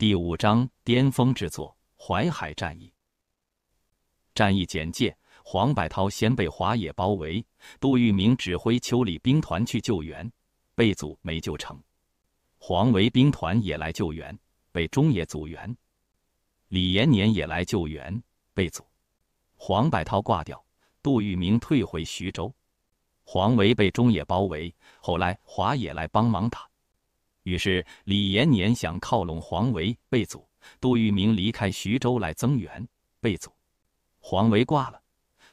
第五章巅峰之作淮海战役。战役简介：黄百韬先被华野包围，杜聿明指挥邱李兵团去救援，被阻没救成。黄维兵团也来救援，被中野阻援。李延年也来救援，被阻。黄百韬挂掉，杜聿明退回徐州。黄维被中野包围，后来华野来帮忙打。于是李延年想靠拢黄维被阻，杜聿明离开徐州来增援被阻，黄维挂了，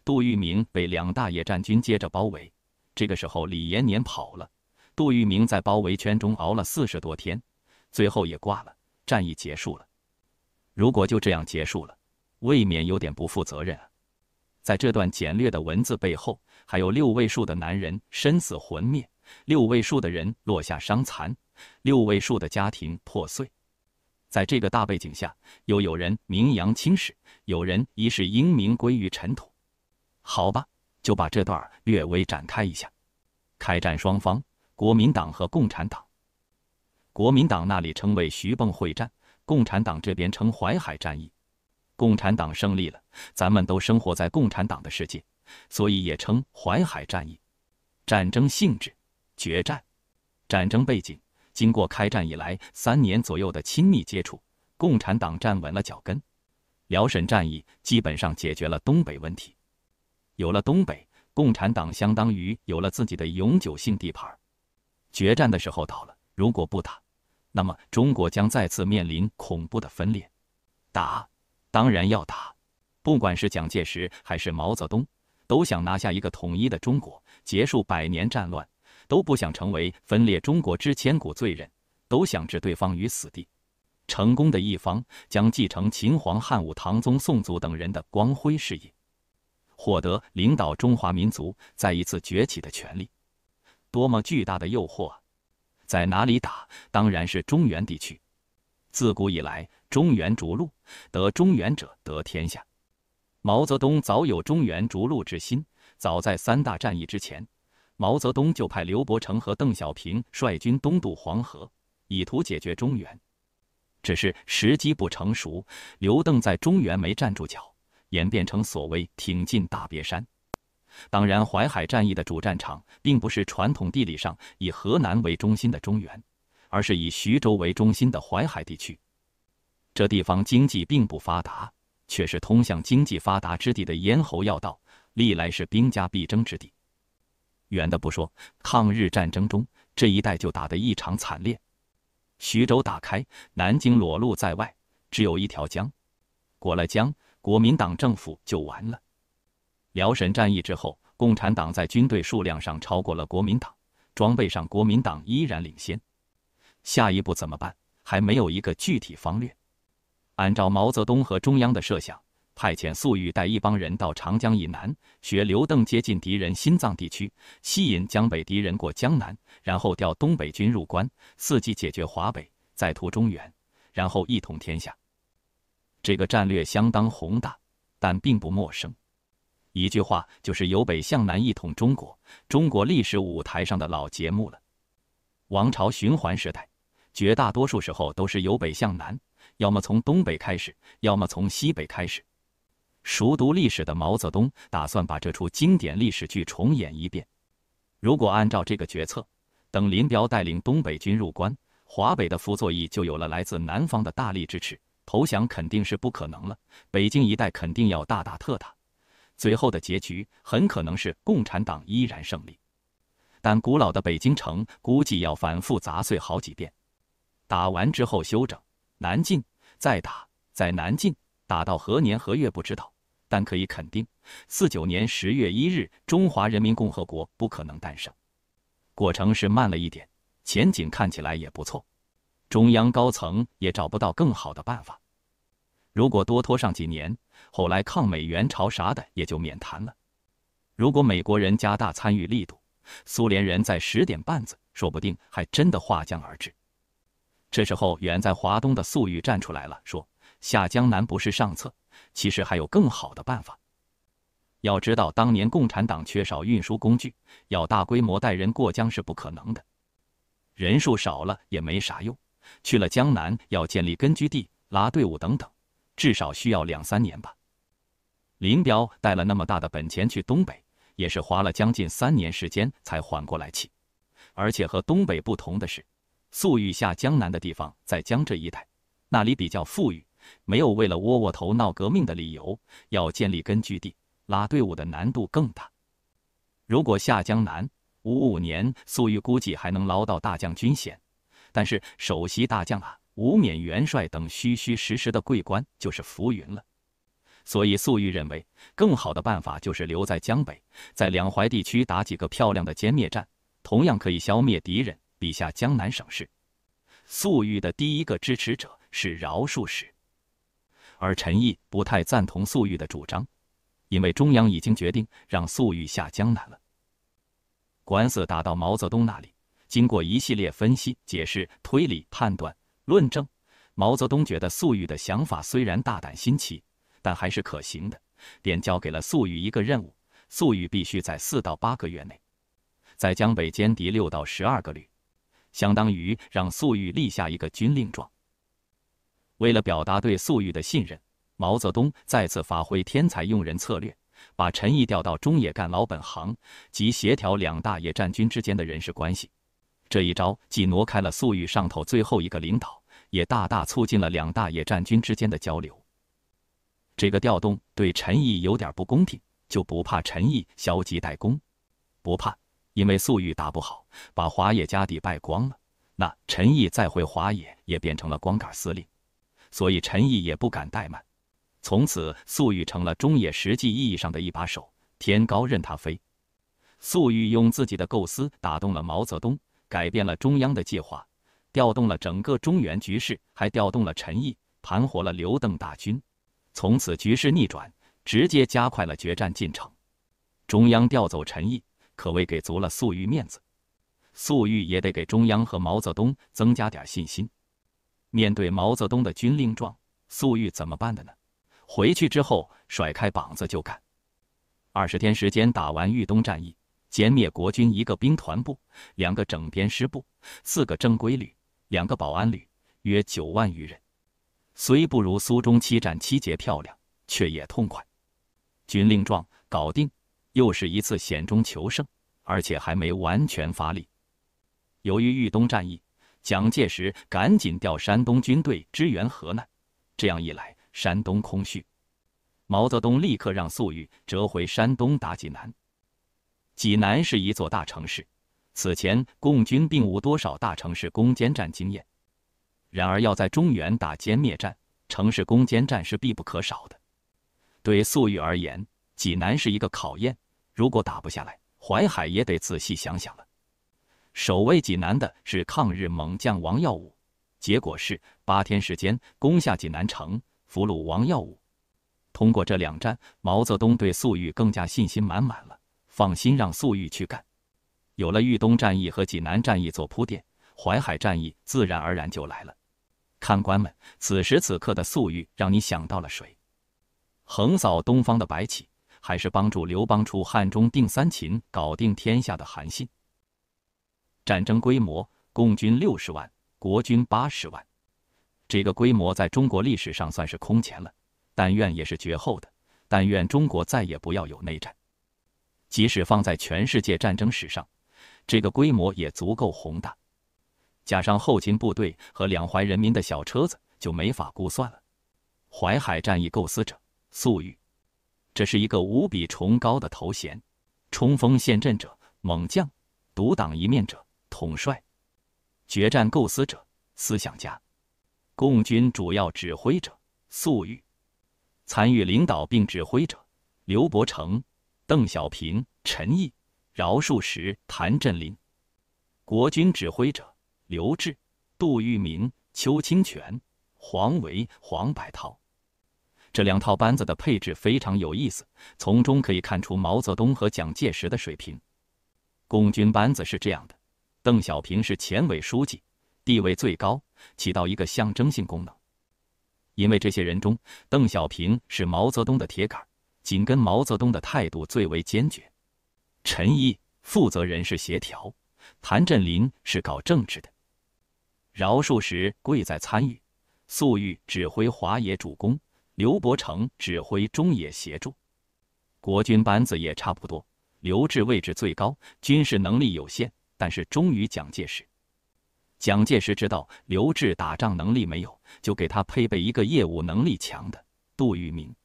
杜聿明被两大野战军接着包围。这个时候李延年跑了，杜聿明在包围圈中熬了四十多天，最后也挂了。战役结束了，如果就这样结束了，未免有点不负责任啊！在这段简略的文字背后，还有六位数的男人身死魂灭，六位数的人落下伤残。六位数的家庭破碎，在这个大背景下，又有人名扬青史，有人一世英名归于尘土。好吧，就把这段略微展开一下。开战双方，国民党和共产党。国民党那里称为徐蚌会战，共产党这边称淮海战役。共产党胜利了，咱们都生活在共产党的世界，所以也称淮海战役。战争性质，决战。战争背景。经过开战以来三年左右的亲密接触，共产党站稳了脚跟，辽沈战役基本上解决了东北问题，有了东北，共产党相当于有了自己的永久性地盘。决战的时候到了，如果不打，那么中国将再次面临恐怖的分裂。打，当然要打，不管是蒋介石还是毛泽东，都想拿下一个统一的中国，结束百年战乱。都不想成为分裂中国之千古罪人，都想置对方于死地。成功的一方将继承秦皇、汉武、唐宗、宋祖等人的光辉事业，获得领导中华民族再一次崛起的权利。多么巨大的诱惑啊！在哪里打？当然是中原地区。自古以来，中原逐鹿，得中原者得天下。毛泽东早有中原逐鹿之心，早在三大战役之前。毛泽东就派刘伯承和邓小平率军东渡黄河，以图解决中原。只是时机不成熟，刘邓在中原没站住脚，演变成所谓挺进大别山。当然，淮海战役的主战场并不是传统地理上以河南为中心的中原，而是以徐州为中心的淮海地区。这地方经济并不发达，却是通向经济发达之地的咽喉要道，历来是兵家必争之地。远的不说，抗日战争中这一带就打得异常惨烈。徐州打开，南京裸露在外，只有一条江。过了江，国民党政府就完了。辽沈战役之后，共产党在军队数量上超过了国民党，装备上国民党依然领先。下一步怎么办？还没有一个具体方略。按照毛泽东和中央的设想。派遣粟裕带一帮人到长江以南，学刘邓接近敌人心脏地区，吸引江北敌人过江南，然后调东北军入关，伺机解决华北，再图中原，然后一统天下。这个战略相当宏大，但并不陌生。一句话就是由北向南一统中国，中国历史舞台上的老节目了。王朝循环时代，绝大多数时候都是由北向南，要么从东北开始，要么从西北开始。熟读历史的毛泽东打算把这出经典历史剧重演一遍。如果按照这个决策，等林彪带领东北军入关，华北的傅作义就有了来自南方的大力支持，投降肯定是不可能了。北京一带肯定要大打特打，最后的结局很可能是共产党依然胜利，但古老的北京城估计要反复砸碎好几遍。打完之后休整，南进再打，再南进，打到何年何月不知道。但可以肯定，四九年十月一日，中华人民共和国不可能诞生。过程是慢了一点，前景看起来也不错。中央高层也找不到更好的办法。如果多拖上几年，后来抗美援朝啥的也就免谈了。如果美国人加大参与力度，苏联人在十点半子，说不定还真的划江而治。这时候，远在华东的粟裕站出来了，说：“下江南不是上策。”其实还有更好的办法。要知道，当年共产党缺少运输工具，要大规模带人过江是不可能的。人数少了也没啥用。去了江南，要建立根据地、拉队伍等等，至少需要两三年吧。林彪带了那么大的本钱去东北，也是花了将近三年时间才缓过来气。而且和东北不同的是，粟裕下江南的地方在江浙一带，那里比较富裕。没有为了窝窝头闹革命的理由，要建立根据地、拉队伍的难度更大。如果下江南，五五年粟裕估计还能捞到大将军衔，但是首席大将啊、吴冕元帅等虚虚实实的桂冠就是浮云了。所以粟裕认为，更好的办法就是留在江北，在两淮地区打几个漂亮的歼灭战，同样可以消灭敌人，比下江南省事。粟裕的第一个支持者是饶漱石。而陈毅不太赞同粟裕的主张，因为中央已经决定让粟裕下江南了。官司打到毛泽东那里，经过一系列分析、解释、推理、判断、论证，毛泽东觉得粟裕的想法虽然大胆新奇，但还是可行的，便交给了粟裕一个任务：粟裕必须在四到八个月内，在江北歼敌六到十二个旅，相当于让粟裕立下一个军令状。为了表达对粟裕的信任，毛泽东再次发挥天才用人策略，把陈毅调到中野干老本行，即协调两大野战军之间的人事关系。这一招既挪开了粟裕上头最后一个领导，也大大促进了两大野战军之间的交流。这个调动对陈毅有点不公平，就不怕陈毅消极怠工？不怕，因为粟裕打不好，把华野家底败光了，那陈毅再回华野也变成了光杆司令。所以陈毅也不敢怠慢，从此粟裕成了中野实际意义上的一把手。天高任他飞，粟裕用自己的构思打动了毛泽东，改变了中央的计划，调动了整个中原局势，还调动了陈毅，盘活了刘邓大军。从此局势逆转，直接加快了决战进程。中央调走陈毅，可谓给足了粟裕面子，粟裕也得给中央和毛泽东增加点信心。面对毛泽东的军令状，粟裕怎么办的呢？回去之后，甩开膀子就干。二十天时间打完豫东战役，歼灭国军一个兵团部、两个整编师部、四个正规旅、两个保安旅，约九万余人。虽不如苏中七战七捷漂亮，却也痛快。军令状搞定，又是一次险中求胜，而且还没完全发力。由于豫东战役。蒋介石赶紧调山东军队支援河南，这样一来，山东空虚。毛泽东立刻让粟裕折回山东打济南。济南是一座大城市，此前共军并无多少大城市攻坚战经验。然而要在中原打歼灭战，城市攻坚战是必不可少的。对粟裕而言，济南是一个考验。如果打不下来，淮海也得仔细想想了。守卫济南的是抗日猛将王耀武，结果是八天时间攻下济南城，俘虏王耀武。通过这两战，毛泽东对粟裕更加信心满满了，放心让粟裕去干。有了豫东战役和济南战役做铺垫，淮海战役自然而然就来了。看官们，此时此刻的粟裕，让你想到了谁？横扫东方的白起，还是帮助刘邦出汉中定三秦、搞定天下的韩信？战争规模，共军六十万，国军八十万，这个规模在中国历史上算是空前了，但愿也是绝后的。但愿中国再也不要有内战，即使放在全世界战争史上，这个规模也足够宏大。加上后勤部队和两淮人民的小车子，就没法估算了。淮海战役构思者粟裕，这是一个无比崇高的头衔，冲锋陷阵者，猛将，独挡一面者。统帅、决战构思者、思想家，共军主要指挥者粟裕，参与领导并指挥者刘伯承、邓小平、陈毅、饶漱石、谭震林；国军指挥者刘峙、杜聿明、邱清泉、黄维、黄百韬。这两套班子的配置非常有意思，从中可以看出毛泽东和蒋介石的水平。共军班子是这样的。邓小平是前委书记，地位最高，起到一个象征性功能。因为这些人中，邓小平是毛泽东的铁杆，紧跟毛泽东的态度最为坚决。陈毅负责人事协调，谭震林是搞政治的，饶漱石贵在参与，粟裕指挥华野主攻，刘伯承指挥中野协助。国军班子也差不多，刘志位置最高，军事能力有限。但是，忠于蒋介石。蒋介石知道刘志打仗能力没有，就给他配备一个业务能力强的杜聿明。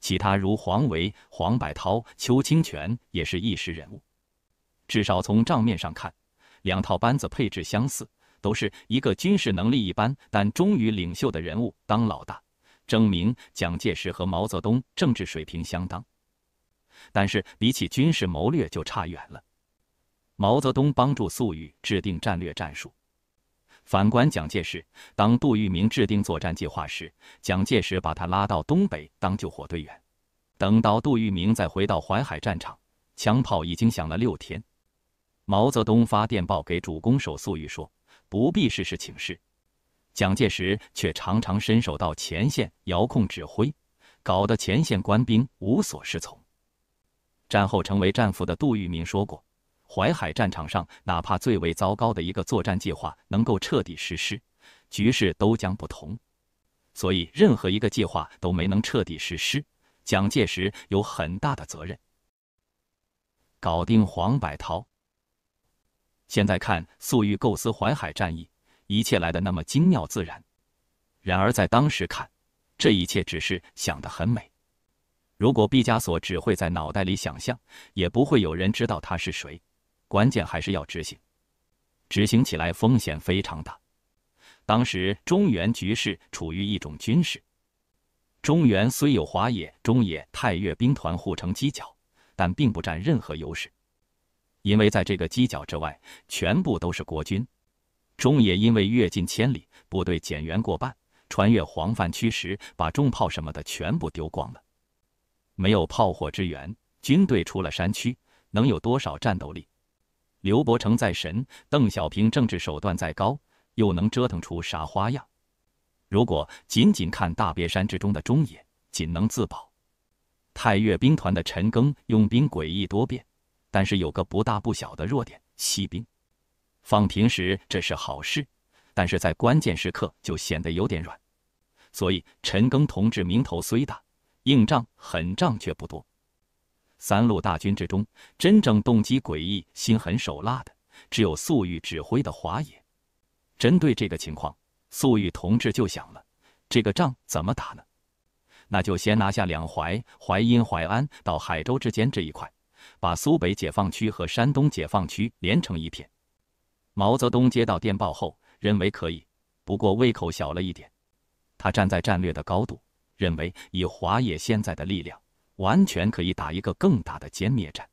其他如黄维、黄百韬、邱清泉，也是一时人物。至少从账面上看，两套班子配置相似，都是一个军事能力一般但忠于领袖的人物当老大，证明蒋介石和毛泽东政治水平相当。但是，比起军事谋略就差远了。毛泽东帮助粟裕制定战略战术，反观蒋介石，当杜聿明制定作战计划时，蒋介石把他拉到东北当救火队员。等到杜聿明再回到淮海战场，枪炮已经响了六天。毛泽东发电报给主攻手粟裕说：“不必事事请示。”蒋介石却常常伸手到前线遥控指挥，搞得前线官兵无所适从。战后成为战俘的杜聿明说过。淮海战场上，哪怕最为糟糕的一个作战计划能够彻底实施，局势都将不同。所以，任何一个计划都没能彻底实施，蒋介石有很大的责任。搞定黄百韬。现在看粟裕构思淮海战役，一切来得那么精妙自然。然而在当时看，这一切只是想得很美。如果毕加索只会在脑袋里想象，也不会有人知道他是谁。关键还是要执行，执行起来风险非常大。当时中原局势处于一种军事，中原虽有华野、中野、太岳兵团护城犄角，但并不占任何优势，因为在这个犄角之外，全部都是国军。中野因为越进千里，部队减员过半，穿越黄泛区时把重炮什么的全部丢光了，没有炮火支援，军队出了山区，能有多少战斗力？刘伯承再神，邓小平政治手段再高，又能折腾出啥花样？如果仅仅看大别山之中的中野，仅能自保；太岳兵团的陈赓用兵诡异多变，但是有个不大不小的弱点：惜兵。放平时这是好事，但是在关键时刻就显得有点软。所以，陈赓同志名头虽大，硬仗狠仗却不多。三路大军之中，真正动机诡异、心狠手辣的，只有粟裕指挥的华野。针对这个情况，粟裕同志就想了：这个仗怎么打呢？那就先拿下两淮、淮阴、淮安到海州之间这一块，把苏北解放区和山东解放区连成一片。毛泽东接到电报后，认为可以，不过胃口小了一点。他站在战略的高度，认为以华野现在的力量。完全可以打一个更大的歼灭战。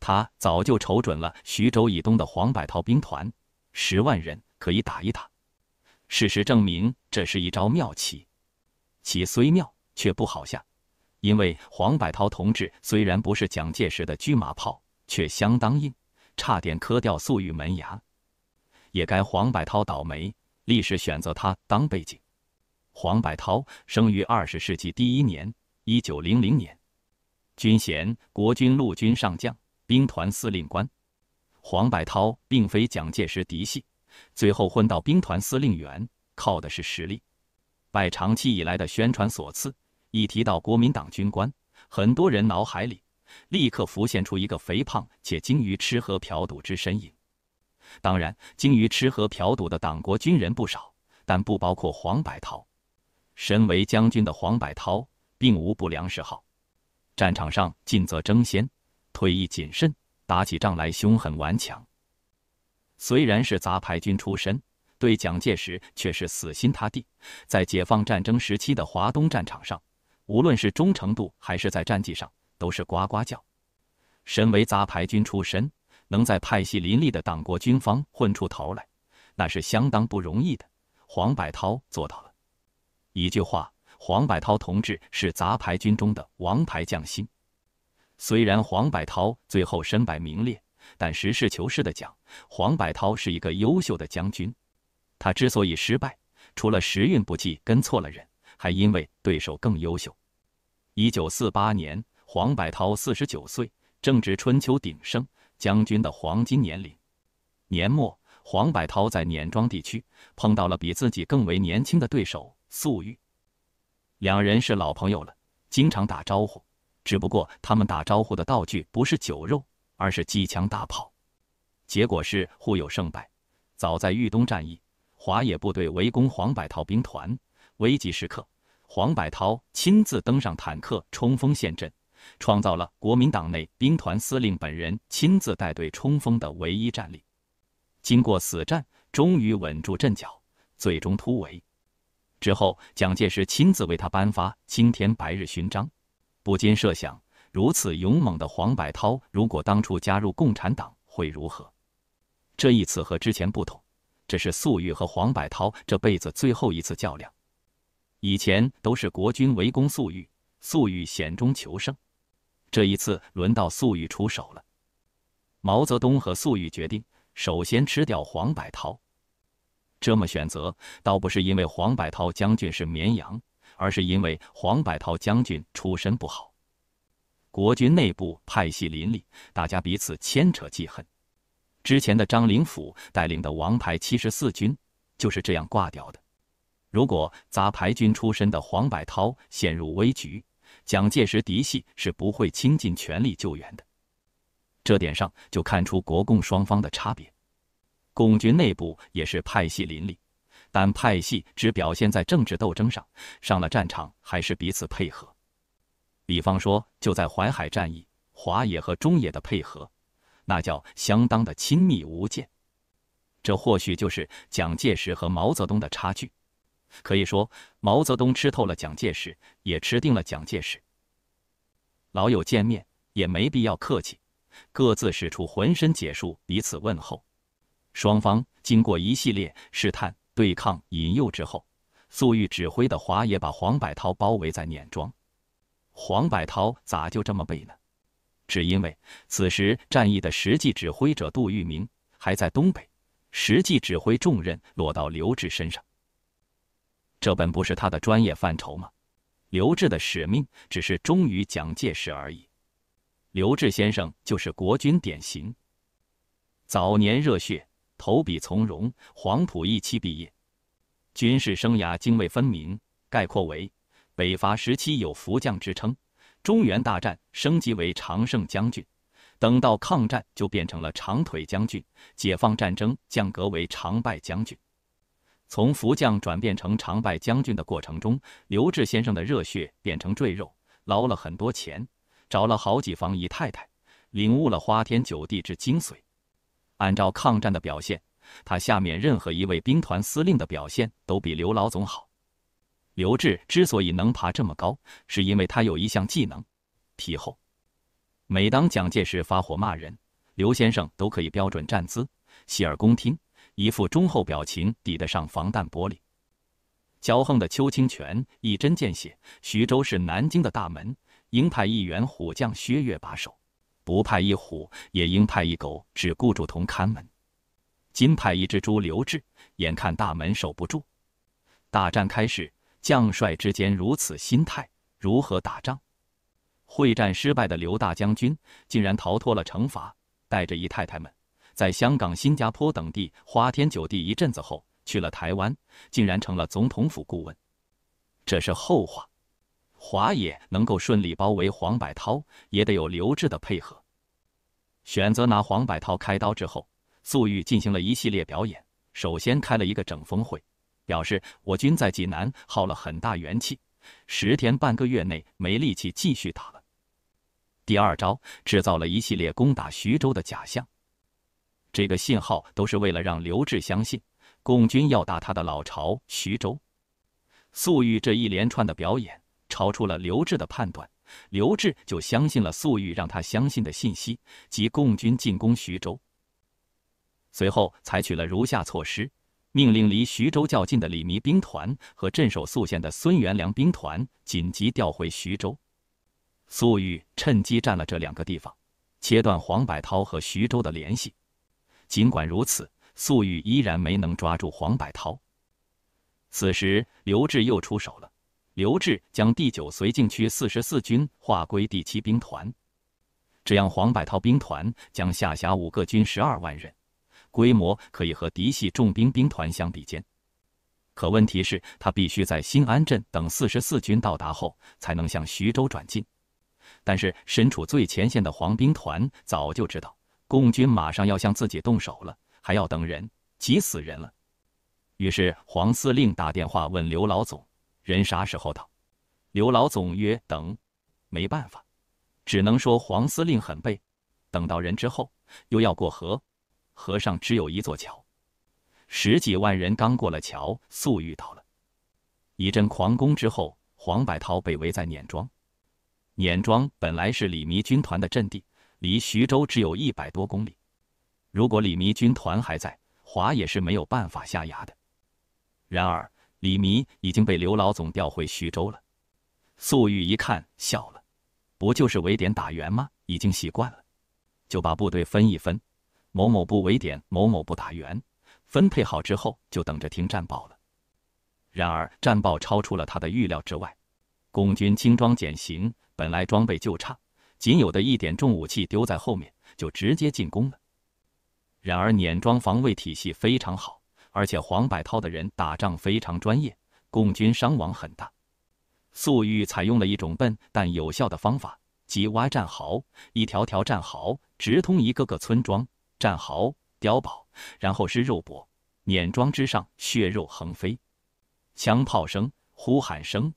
他早就瞅准了徐州以东的黄百韬兵团，十万人可以打一打。事实证明，这是一招妙棋。棋虽妙，却不好下，因为黄百韬同志虽然不是蒋介石的车马炮，却相当硬，差点磕掉粟裕门牙。也该黄百韬倒霉，历史选择他当背景。黄百韬生于二十世纪第一年，一九零零年。军衔：国军陆军上将、兵团司令官。黄百韬并非蒋介石嫡系，最后混到兵团司令员，靠的是实力，拜长期以来的宣传所赐。一提到国民党军官，很多人脑海里立刻浮现出一个肥胖且精于吃喝嫖赌之身影。当然，精于吃喝嫖赌的党国军人不少，但不包括黄百韬。身为将军的黄百韬，并无不良嗜好。战场上进则争先，退亦谨慎，打起仗来凶狠顽强。虽然是杂牌军出身，对蒋介石却是死心塌地。在解放战争时期的华东战场上，无论是忠诚度还是在战绩上，都是呱呱叫。身为杂牌军出身，能在派系林立的党国军方混出头来，那是相当不容易的。黄百韬做到了。一句话。黄百韬同志是杂牌军中的王牌将星。虽然黄百韬最后身败名裂，但实事求是的讲，黄百韬是一个优秀的将军。他之所以失败，除了时运不济、跟错了人，还因为对手更优秀。一九四八年，黄百韬四十九岁，正值春秋鼎盛，将军的黄金年龄。年末，黄百韬在碾庄地区碰到了比自己更为年轻的对手粟裕。两人是老朋友了，经常打招呼，只不过他们打招呼的道具不是酒肉，而是机枪大炮。结果是互有胜败。早在豫东战役，华野部队围攻黄百韬兵团，危急时刻，黄百韬亲自登上坦克冲锋陷阵，创造了国民党内兵团司令本人亲自带队冲锋的唯一战例。经过死战，终于稳住阵脚，最终突围。之后，蒋介石亲自为他颁发青天白日勋章。不禁设想，如此勇猛的黄百韬，如果当初加入共产党，会如何？这一次和之前不同，这是粟裕和黄百韬这辈子最后一次较量。以前都是国军围攻粟裕，粟裕险中求胜。这一次，轮到粟裕出手了。毛泽东和粟裕决定，首先吃掉黄百韬。这么选择，倒不是因为黄百韬将军是绵羊，而是因为黄百韬将军出身不好。国军内部派系林立，大家彼此牵扯记恨。之前的张灵甫带领的王牌七十四军就是这样挂掉的。如果杂牌军出身的黄百韬陷入危局，蒋介石嫡系是不会倾尽全力救援的。这点上就看出国共双方的差别。共军内部也是派系林立，但派系只表现在政治斗争上，上了战场还是彼此配合。比方说，就在淮海战役，华野和中野的配合，那叫相当的亲密无间。这或许就是蒋介石和毛泽东的差距。可以说，毛泽东吃透了蒋介石，也吃定了蒋介石。老友见面也没必要客气，各自使出浑身解数彼此问候。双方经过一系列试探、对抗、引诱之后，粟裕指挥的华野把黄百韬包围在碾庄。黄百韬咋就这么背呢？只因为此时战役的实际指挥者杜聿明还在东北，实际指挥重任落到刘志身上。这本不是他的专业范畴吗？刘志的使命只是忠于蒋介石而已。刘志先生就是国军典型，早年热血。投笔从戎，黄埔一期毕业，军事生涯泾渭分明。概括为：北伐时期有福将之称，中原大战升级为常胜将军，等到抗战就变成了长腿将军，解放战争降格为长败将军。从福将转变成长败将军的过程中，刘志先生的热血变成赘肉，捞了很多钱，找了好几房姨太太，领悟了花天酒地之精髓。按照抗战的表现，他下面任何一位兵团司令的表现都比刘老总好。刘志之所以能爬这么高，是因为他有一项技能：皮厚。每当蒋介石发火骂人，刘先生都可以标准站姿，洗耳恭听，一副忠厚表情，抵得上防弹玻璃。骄横的邱清泉一针见血：“徐州是南京的大门，应派一员虎将薛岳把守。”不派一虎，也应派一狗，只顾住同看门。今派一只猪刘志，眼看大门守不住。大战开始，将帅之间如此心态，如何打仗？会战失败的刘大将军竟然逃脱了惩罚，带着姨太太们在香港、新加坡等地花天酒地一阵子后，去了台湾，竟然成了总统府顾问。这是后话。华野能够顺利包围黄百韬，也得有刘志的配合。选择拿黄百韬开刀之后，粟裕进行了一系列表演。首先开了一个整风会，表示我军在济南耗了很大元气，十天半个月内没力气继续打了。第二招制造了一系列攻打徐州的假象，这个信号都是为了让刘志相信共军要打他的老巢徐州。粟裕这一连串的表演。超出了刘志的判断，刘志就相信了粟裕让他相信的信息，即共军进攻徐州。随后采取了如下措施：命令离徐州较近的李弥兵团和镇守宿县的孙元良兵团紧急调回徐州。粟裕趁机占了这两个地方，切断黄百韬和徐州的联系。尽管如此，粟裕依然没能抓住黄百韬。此时，刘志又出手了。刘志将第九绥靖区四十四军划归第七兵团，这样黄百韬兵团将下辖五个军，十二万人，规模可以和嫡系重兵兵团相比肩。可问题是，他必须在新安镇等四十四军到达后，才能向徐州转进。但是身处最前线的黄兵团早就知道，共军马上要向自己动手了，还要等人，急死人了。于是黄司令打电话问刘老总。人啥时候到？刘老总曰：“等。”没办法，只能说黄司令很背。等到人之后，又要过河，河上只有一座桥。十几万人刚过了桥，粟裕到了。一阵狂攻之后，黄百韬被围在碾庄。碾庄本来是李弥军团的阵地，离徐州只有一百多公里。如果李弥军团还在，华也是没有办法下崖的。然而，李弥已经被刘老总调回徐州了。粟裕一看笑了，不就是围点打援吗？已经习惯了，就把部队分一分，某某部围点，某某部打援。分配好之后，就等着听战报了。然而战报超出了他的预料之外，共军轻装简行，本来装备就差，仅有的一点重武器丢在后面，就直接进攻了。然而碾庄防卫体系非常好。而且黄百韬的人打仗非常专业，共军伤亡很大。粟裕采用了一种笨但有效的方法，即挖战壕，一条条战壕直通一个个村庄、战壕、碉堡，然后是肉搏。碾庄之上，血肉横飞，枪炮声、呼喊声、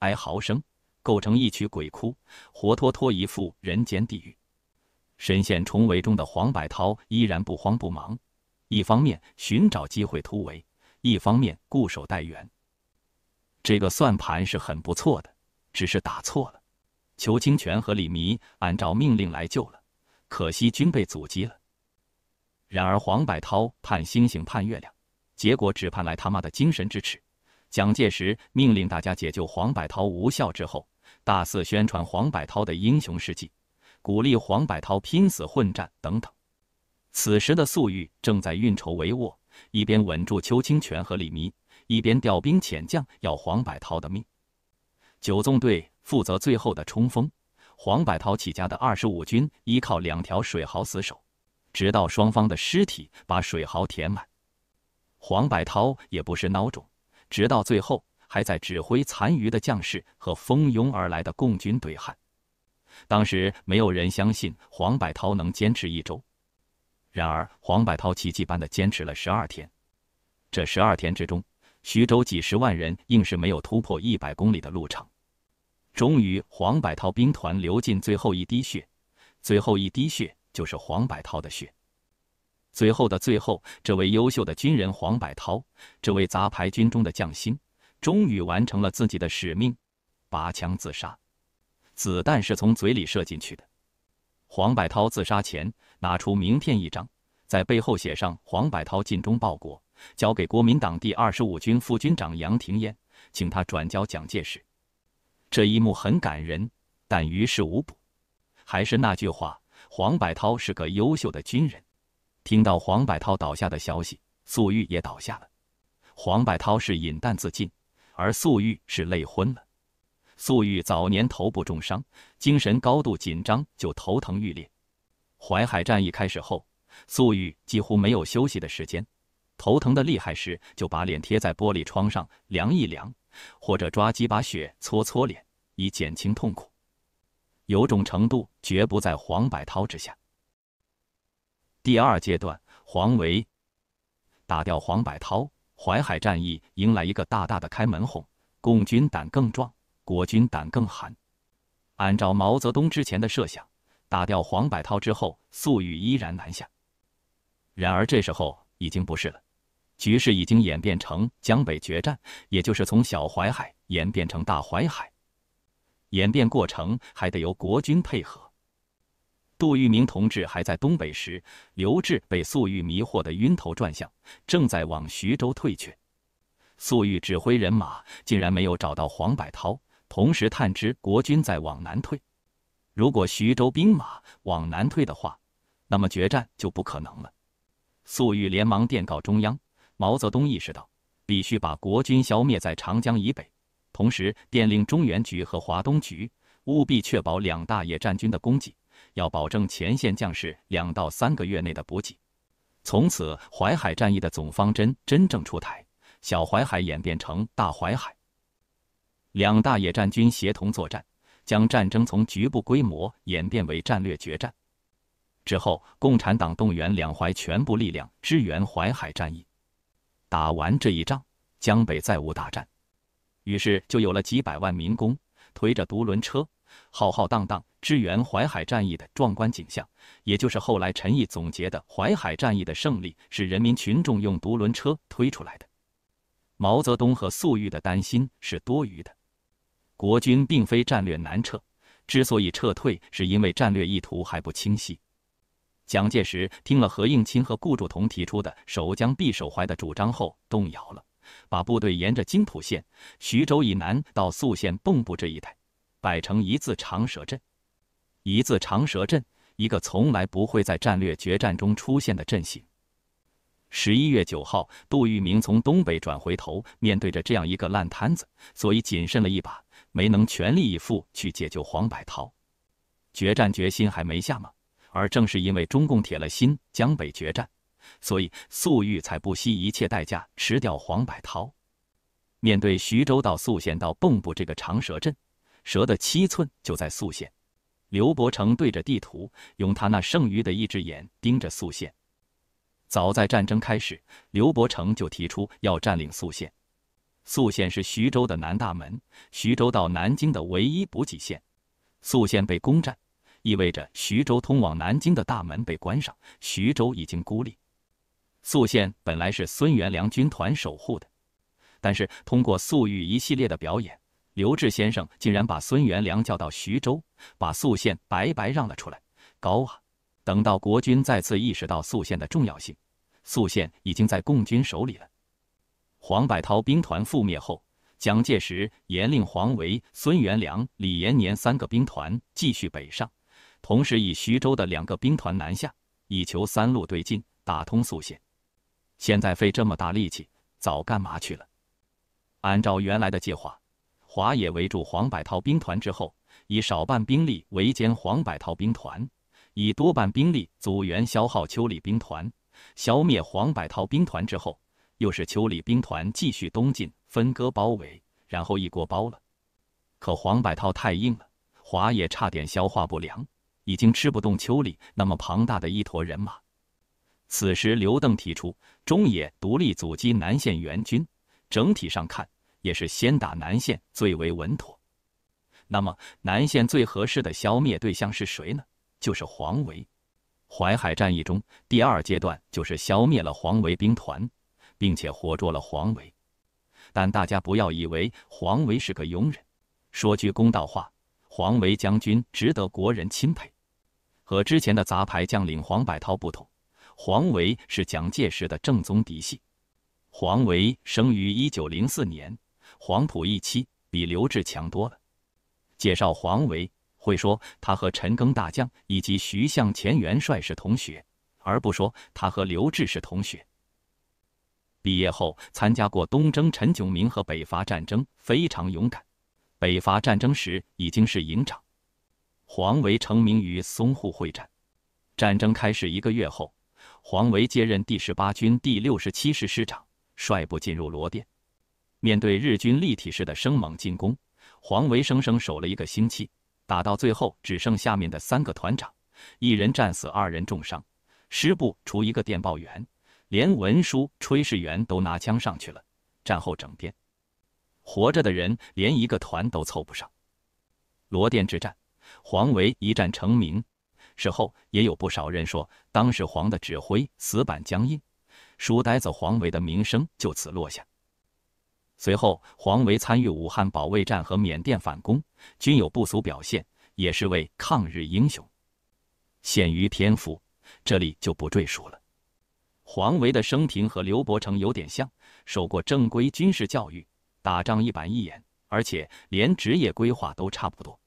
哀嚎声构成一曲鬼哭，活脱脱一副人间地狱。深陷重围中的黄百韬依然不慌不忙。一方面寻找机会突围，一方面固守待援。这个算盘是很不错的，只是打错了。裘清泉和李弥按照命令来救了，可惜均被阻击了。然而黄百韬盼星星盼月亮，结果只盼来他妈的精神支持。蒋介石命令大家解救黄百韬无效之后，大肆宣传黄百韬的英雄事迹，鼓励黄百韬拼死混战等等。此时的粟裕正在运筹帷幄，一边稳住邱清泉和李弥，一边调兵遣将要黄百韬的命。九纵队负责最后的冲锋，黄百韬起家的二十五军依靠两条水壕死守，直到双方的尸体把水壕填满。黄百韬也不是孬种，直到最后还在指挥残余的将士和蜂拥而来的共军对汉。当时没有人相信黄百韬能坚持一周。然而，黄百韬奇迹般的坚持了十二天。这十二天之中，徐州几十万人硬是没有突破一百公里的路程。终于，黄百韬兵团流尽最后一滴血，最后一滴血就是黄百韬的血。最后的最后，这位优秀的军人黄百韬，这位杂牌军中的将星，终于完成了自己的使命，拔枪自杀。子弹是从嘴里射进去的。黄百韬自杀前。拿出名片一张，在背后写上“黄百韬，尽忠报国”，交给国民党第二十五军副军长杨廷彦，请他转交蒋介石。这一幕很感人，但于事无补。还是那句话，黄百韬是个优秀的军人。听到黄百韬倒下的消息，粟裕也倒下了。黄百韬是饮弹自尽，而粟裕是累昏了。粟裕早年头部重伤，精神高度紧张，就头疼欲裂。淮海战役开始后，粟裕几乎没有休息的时间。头疼的厉害时，就把脸贴在玻璃窗上凉一凉，或者抓几把雪搓搓脸，以减轻痛苦。有种程度，绝不在黄百韬之下。第二阶段，黄维打掉黄百韬，淮海战役迎来一个大大的开门红。共军胆更壮，国军胆更寒。按照毛泽东之前的设想。打掉黄百韬之后，粟裕依然南下。然而这时候已经不是了，局势已经演变成江北决战，也就是从小淮海演变成大淮海。演变过程还得由国军配合。杜聿明同志还在东北时，刘志被粟裕迷惑得晕头转向，正在往徐州退却。粟裕指挥人马竟然没有找到黄百韬，同时探知国军在往南退。如果徐州兵马往南退的话，那么决战就不可能了。粟裕连忙电告中央，毛泽东意识到必须把国军消灭在长江以北，同时电令中原局和华东局务必确保两大野战军的供给，要保证前线将士两到三个月内的补给。从此，淮海战役的总方针真正出台，小淮海演变成大淮海，两大野战军协同作战。将战争从局部规模演变为战略决战之后，共产党动员两淮全部力量支援淮海战役。打完这一仗，江北再无大战，于是就有了几百万民工推着独轮车，浩浩荡荡支援淮海战役的壮观景象。也就是后来陈毅总结的：“淮海战役的胜利是人民群众用独轮车推出来的。”毛泽东和粟裕的担心是多余的。国军并非战略南撤，之所以撤退，是因为战略意图还不清晰。蒋介石听了何应钦和顾祝同提出的“守江必守淮”的主张后动摇了，把部队沿着津浦线、徐州以南到宿县蚌埠这一带摆成一字长蛇阵。一字长蛇阵，一个从来不会在战略决战中出现的阵型。十一月九号，杜聿明从东北转回头，面对着这样一个烂摊子，所以谨慎了一把。没能全力以赴去解救黄百韬，决战决心还没下吗？而正是因为中共铁了心江北决战，所以粟裕才不惜一切代价吃掉黄百韬。面对徐州到宿县到蚌埠这个长蛇阵，蛇的七寸就在宿县。刘伯承对着地图，用他那剩余的一只眼盯着宿县。早在战争开始，刘伯承就提出要占领宿县。宿县是徐州的南大门，徐州到南京的唯一补给线。宿县被攻占，意味着徐州通往南京的大门被关上，徐州已经孤立。宿县本来是孙元良军团守护的，但是通过粟裕一系列的表演，刘志先生竟然把孙元良叫到徐州，把宿县白白让了出来。高啊！等到国军再次意识到宿县的重要性，宿县已经在共军手里了。黄百韬兵团覆灭后，蒋介石严令黄维、孙元良、李延年三个兵团继续北上，同时以徐州的两个兵团南下，以求三路对进，打通宿县。现在费这么大力气，早干嘛去了？按照原来的计划，华野围住黄百韬兵团之后，以少半兵力围歼黄百韬兵团，以多半兵力阻援消耗邱李兵团。消灭黄百韬兵团之后。又是邱里兵团继续东进，分割包围，然后一锅包了。可黄百韬太硬了，华野差点消化不良，已经吃不动邱里那么庞大的一坨人马。此时，刘邓提出，中野独立阻击南线援军。整体上看，也是先打南线最为稳妥。那么，南线最合适的消灭对象是谁呢？就是黄维。淮海战役中第二阶段，就是消灭了黄维兵团。并且活捉了黄维，但大家不要以为黄维是个庸人。说句公道话，黄维将军值得国人钦佩。和之前的杂牌将领黄百韬不同，黄维是蒋介石的正宗嫡系。黄维生于一九零四年，黄埔一期，比刘志强多了。介绍黄维会说他和陈赓大将以及徐向前元帅是同学，而不说他和刘志是同学。毕业后参加过东征、陈炯明和北伐战争，非常勇敢。北伐战争时已经是营长。黄维成名于淞沪会战。战争开始一个月后，黄维接任第十八军第六十七师师长，率部进入罗店。面对日军立体式的生猛进攻，黄维生生守了一个星期，打到最后只剩下面的三个团长，一人战死，二人重伤，师部除一个电报员。连文书、炊事员都拿枪上去了。战后整编，活着的人连一个团都凑不上。罗甸之战，黄维一战成名。事后也有不少人说，当时黄的指挥死板僵硬，书呆子黄维的名声就此落下。随后，黄维参与武汉保卫战和缅甸反攻，均有不俗表现，也是位抗日英雄。限于篇幅，这里就不赘述了。黄维的生平和刘伯承有点像，受过正规军事教育，打仗一板一眼，而且连职业规划都差不多。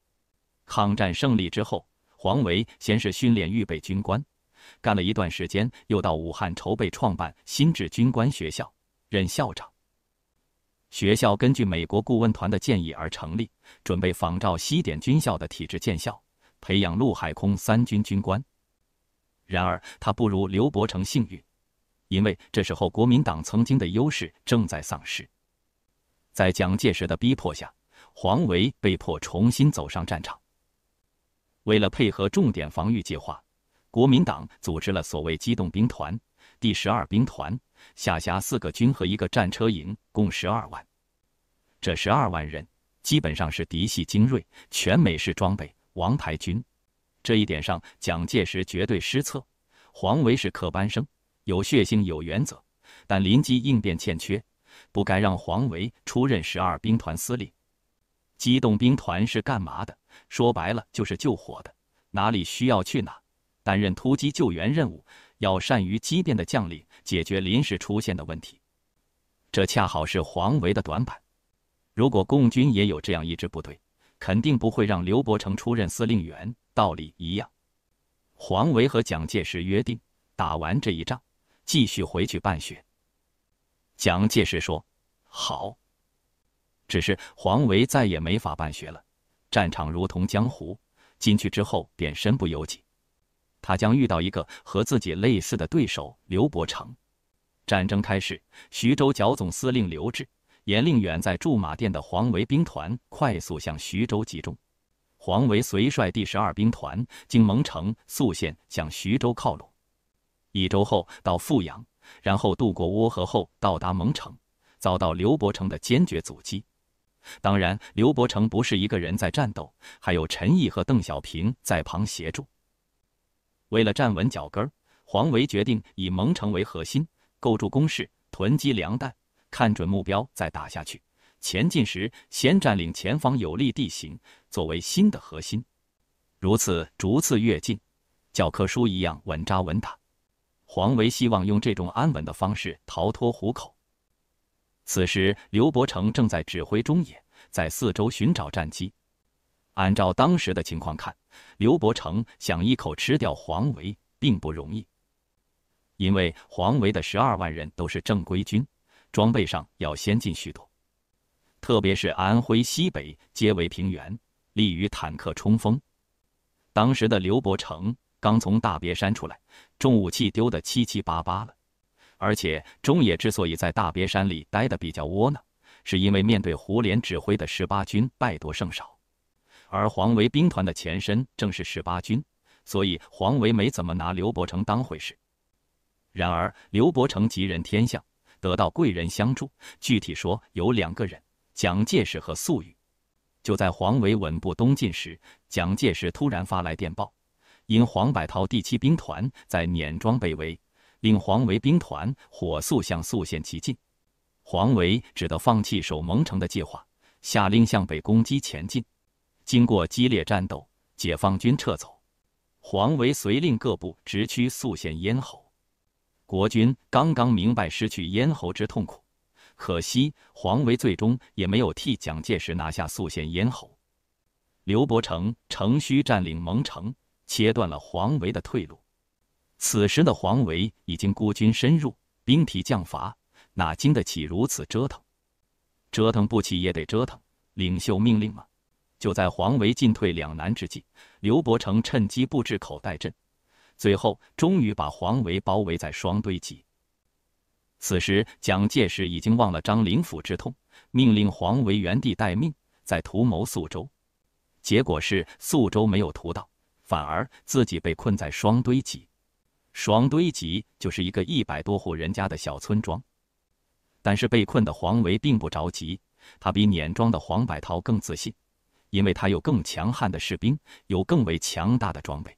抗战胜利之后，黄维先是训练预备军官，干了一段时间，又到武汉筹备创办新制军官学校，任校长。学校根据美国顾问团的建议而成立，准备仿照西点军校的体制建校，培养陆海空三军军官。然而，他不如刘伯承幸运。因为这时候国民党曾经的优势正在丧失，在蒋介石的逼迫下，黄维被迫重新走上战场。为了配合重点防御计划，国民党组织了所谓机动兵团，第十二兵团下辖四个军和一个战车营，共十二万。这十二万人基本上是嫡系精锐，全美式装备，王牌军。这一点上，蒋介石绝对失策。黄维是科班生。有血性、有原则，但临机应变欠缺，不该让黄维出任十二兵团司令。机动兵团是干嘛的？说白了就是救火的，哪里需要去哪，担任突击救援任务，要善于机变的将领解决临时出现的问题。这恰好是黄维的短板。如果共军也有这样一支部队，肯定不会让刘伯承出任司令员，道理一样。黄维和蒋介石约定，打完这一仗。继续回去办学。蒋介石说：“好，只是黄维再也没法办学了。战场如同江湖，进去之后便身不由己。他将遇到一个和自己类似的对手——刘伯承。战争开始，徐州剿总司令刘峙、严令远在驻马店的黄维兵团快速向徐州集中，黄维随率第十二兵团经蒙城、宿县向徐州靠拢。”一周后到富阳，然后渡过涡河后到达蒙城，遭到刘伯承的坚决阻击。当然，刘伯承不是一个人在战斗，还有陈毅和邓小平在旁协助。为了站稳脚跟，黄维决定以蒙城为核心构筑工事，囤积粮弹，看准目标再打下去。前进时先占领前方有利地形作为新的核心，如此逐次跃进，教科书一样稳扎稳打。黄维希望用这种安稳的方式逃脱虎口。此时，刘伯承正在指挥中野，在四周寻找战机。按照当时的情况看，刘伯承想一口吃掉黄维并不容易，因为黄维的十二万人都是正规军，装备上要先进许多，特别是安徽西北皆为平原，利于坦克冲锋。当时的刘伯承。刚从大别山出来，重武器丢得七七八八了。而且中野之所以在大别山里待得比较窝囊，是因为面对胡琏指挥的十八军败多胜少。而黄维兵团的前身正是十八军，所以黄维没怎么拿刘伯承当回事。然而刘伯承吉人天相，得到贵人相助。具体说有两个人：蒋介石和粟裕。就在黄维稳步东进时，蒋介石突然发来电报。因黄百韬第七兵团在碾庄被围，令黄维兵团火速向宿县急进，黄维只得放弃守蒙城的计划，下令向北攻击前进。经过激烈战斗，解放军撤走，黄维遂令各部直趋宿县咽喉。国军刚刚明白失去咽喉之痛苦，可惜黄维最终也没有替蒋介石拿下宿县咽喉。刘伯承、乘虚占领蒙城。切断了黄维的退路。此时的黄维已经孤军深入，兵疲将乏，哪经得起如此折腾？折腾不起也得折腾，领袖命令嘛。就在黄维进退两难之际，刘伯承趁机布置口袋阵，最后终于把黄维包围在双堆集。此时，蒋介石已经忘了张灵甫之痛，命令黄维原地待命，再图谋宿州。结果是宿州没有图到。反而自己被困在双堆集，双堆集就是一个一百多户人家的小村庄。但是被困的黄维并不着急，他比碾庄的黄百韬更自信，因为他有更强悍的士兵，有更为强大的装备。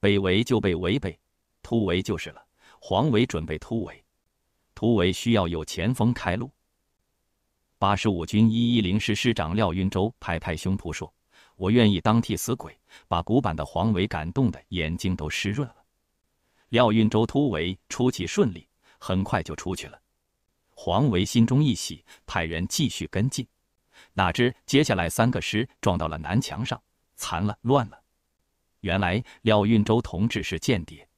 被围就被围，呗，突围就是了。黄维准备突围，突围需要有前锋开路。八十五军一一零师师长廖运周拍拍胸脯说。我愿意当替死鬼，把古板的黄维感动的眼睛都湿润了。廖运周突围出奇顺利，很快就出去了。黄维心中一喜，派人继续跟进。哪知接下来三个师撞到了南墙上，残了，乱了。原来廖运周同志是间谍。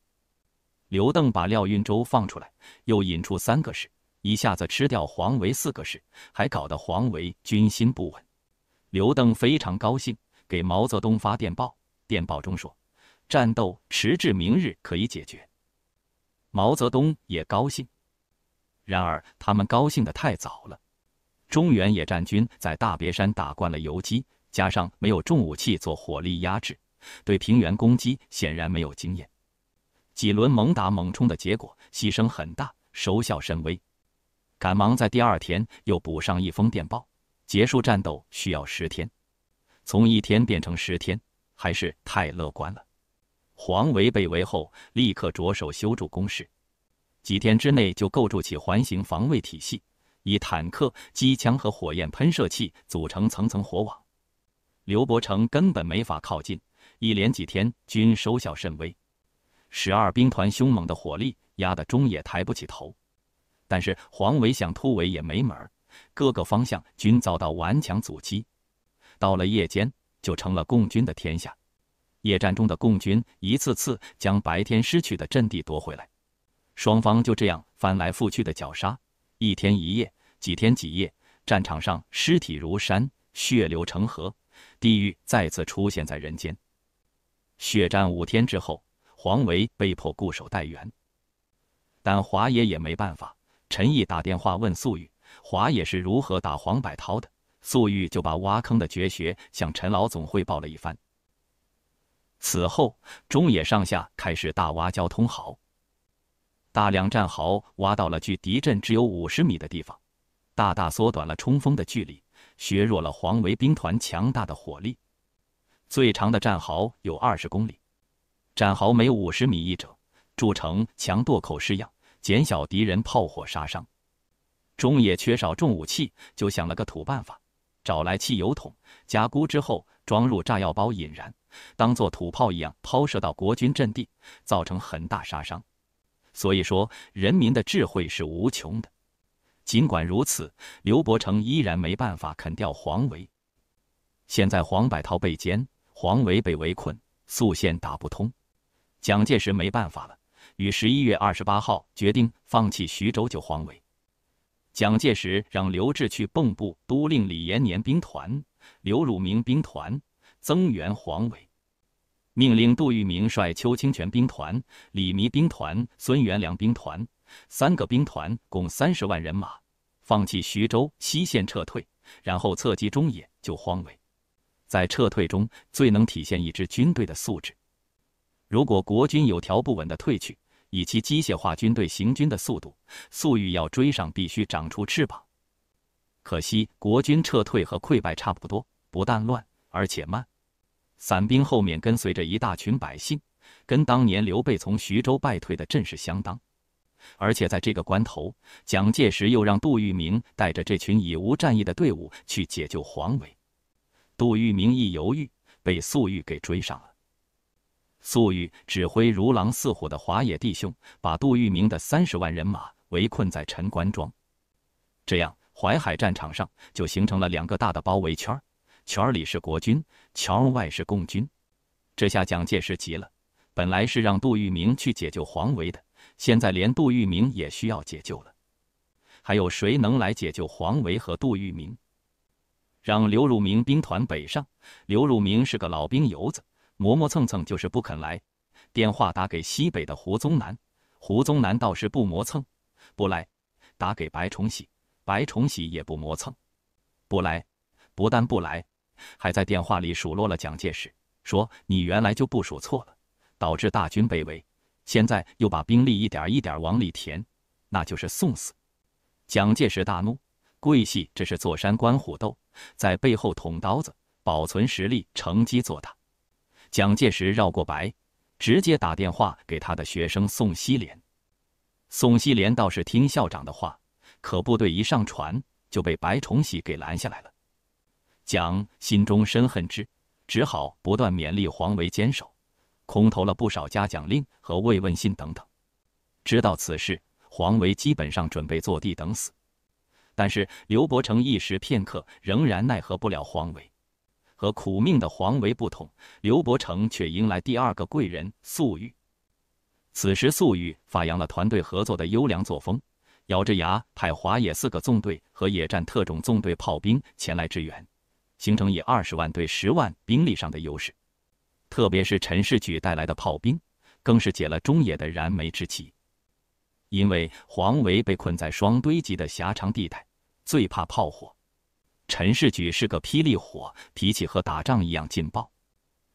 刘邓把廖运周放出来，又引出三个师，一下子吃掉黄维四个师，还搞得黄维军心不稳。刘邓非常高兴。给毛泽东发电报，电报中说：“战斗迟至明日可以解决。”毛泽东也高兴。然而，他们高兴的太早了。中原野战军在大别山打惯了游击，加上没有重武器做火力压制，对平原攻击显然没有经验。几轮猛打猛冲的结果，牺牲很大，收效甚微。赶忙在第二天又补上一封电报：“结束战斗需要十天。”从一天变成十天，还是太乐观了。黄维被围后，立刻着手修筑工事，几天之内就构筑起环形防卫体系，以坦克、机枪和火焰喷射器组成层层火网。刘伯承根本没法靠近，一连几天均收效甚微。十二兵团凶猛的火力压得中野抬不起头，但是黄维想突围也没门儿，各个方向均遭到顽强阻击。到了夜间，就成了共军的天下。夜战中的共军一次次将白天失去的阵地夺回来，双方就这样翻来覆去的绞杀，一天一夜，几天几夜，战场上尸体如山，血流成河，地狱再次出现在人间。血战五天之后，黄维被迫固守待援，但华野也没办法。陈毅打电话问粟裕，华野是如何打黄百韬的。粟裕就把挖坑的绝学向陈老总汇报了一番。此后，中野上下开始大挖交通壕，大量战壕挖到了距敌阵只有五十米的地方，大大缩短了冲锋的距离，削弱了黄维兵团强大的火力。最长的战壕有二十公里，战壕每五十米一整，筑成墙垛口式样，减小敌人炮火杀伤。中野缺少重武器，就想了个土办法。找来汽油桶加固之后，装入炸药包引燃，当做土炮一样抛射到国军阵地，造成很大杀伤。所以说，人民的智慧是无穷的。尽管如此，刘伯承依然没办法啃掉黄维。现在黄百韬被歼，黄维被围困，肃线打不通，蒋介石没办法了，于十一月二十八号决定放弃徐州救黄维。蒋介石让刘峙去蚌埠督令李延年兵团、刘汝明兵团增援黄维，命令杜聿明率邱清泉兵团、李弥兵团、孙元良兵团三个兵团共三十万人马，放弃徐州西线撤退，然后侧击中野救黄维。在撤退中最能体现一支军队的素质。如果国军有条不紊的退去。以其机械化军队行军的速度，粟裕要追上，必须长出翅膀。可惜国军撤退和溃败差不多，不但乱，而且慢。散兵后面跟随着一大群百姓，跟当年刘备从徐州败退的阵势相当。而且在这个关头，蒋介石又让杜聿明带着这群已无战意的队伍去解救黄维。杜聿明一犹豫，被粟裕给追上了。粟裕指挥如狼似虎的华野弟兄，把杜聿明的三十万人马围困在陈官庄，这样淮海战场上就形成了两个大的包围圈圈里是国军，圈外是共军。这下蒋介石急了，本来是让杜聿明去解救黄维的，现在连杜聿明也需要解救了。还有谁能来解救黄维和杜聿明？让刘汝明兵团北上。刘汝明是个老兵油子。磨磨蹭蹭就是不肯来，电话打给西北的胡宗南，胡宗南倒是不磨蹭，不来；打给白崇禧，白崇禧也不磨蹭，不来。不但不来，还在电话里数落了蒋介石，说你原来就部署错了，导致大军被围，现在又把兵力一点一点往里填，那就是送死。蒋介石大怒，桂系这是坐山观虎斗，在背后捅刀子，保存实力，乘机做大。蒋介石绕过白，直接打电话给他的学生宋希濂。宋希濂倒是听校长的话，可部队一上船就被白崇禧给拦下来了。蒋心中深恨之，只好不断勉励黄维坚守，空投了不少嘉奖令和慰问信等等。知道此事，黄维基本上准备坐地等死。但是刘伯承一时片刻仍然奈何不了黄维。和苦命的黄维不同，刘伯承却迎来第二个贵人粟裕。此时，粟裕发扬了团队合作的优良作风，咬着牙派华野四个纵队和野战特种纵队炮兵前来支援，形成以二十万对十万兵力上的优势。特别是陈士渠带来的炮兵，更是解了中野的燃眉之急。因为黄维被困在双堆集的狭长地带，最怕炮火。陈世举是个霹雳火，脾气和打仗一样劲爆。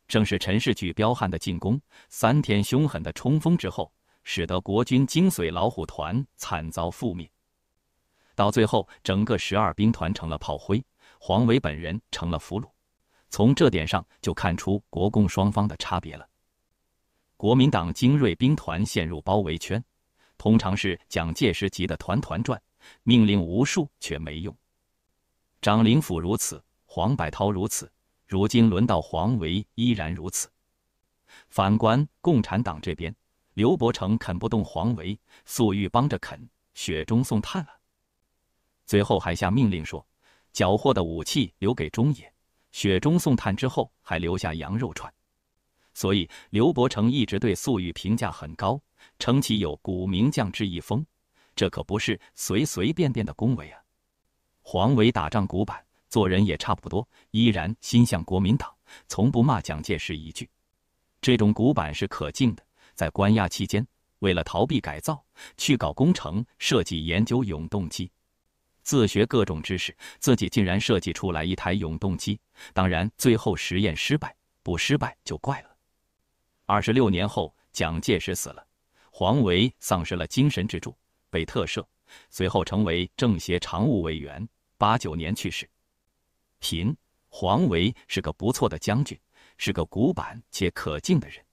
正是陈世举彪悍的进攻，三天凶狠的冲锋之后，使得国军精髓老虎团惨遭覆灭。到最后，整个十二兵团成了炮灰，黄维本人成了俘虏。从这点上就看出国共双方的差别了：国民党精锐兵团陷入包围圈，通常是蒋介石急得团团转，命令无数却没用。张灵甫如此，黄百韬如此，如今轮到黄维依然如此。反观共产党这边，刘伯承啃不动黄维，粟裕帮着啃，雪中送炭了。最后还下命令说，缴获的武器留给中野。雪中送炭之后，还留下羊肉串。所以刘伯承一直对粟裕评价很高，称其有古名将之一风，这可不是随随便便的恭维啊。黄维打仗古板，做人也差不多，依然心向国民党，从不骂蒋介石一句。这种古板是可敬的。在关押期间，为了逃避改造，去搞工程设计，研究永动机，自学各种知识，自己竟然设计出来一台永动机。当然，最后实验失败，不失败就怪了。二十六年后，蒋介石死了，黄维丧失了精神支柱，被特赦。随后成为政协常务委员，八九年去世。嫔黄维是个不错的将军，是个古板且可敬的人。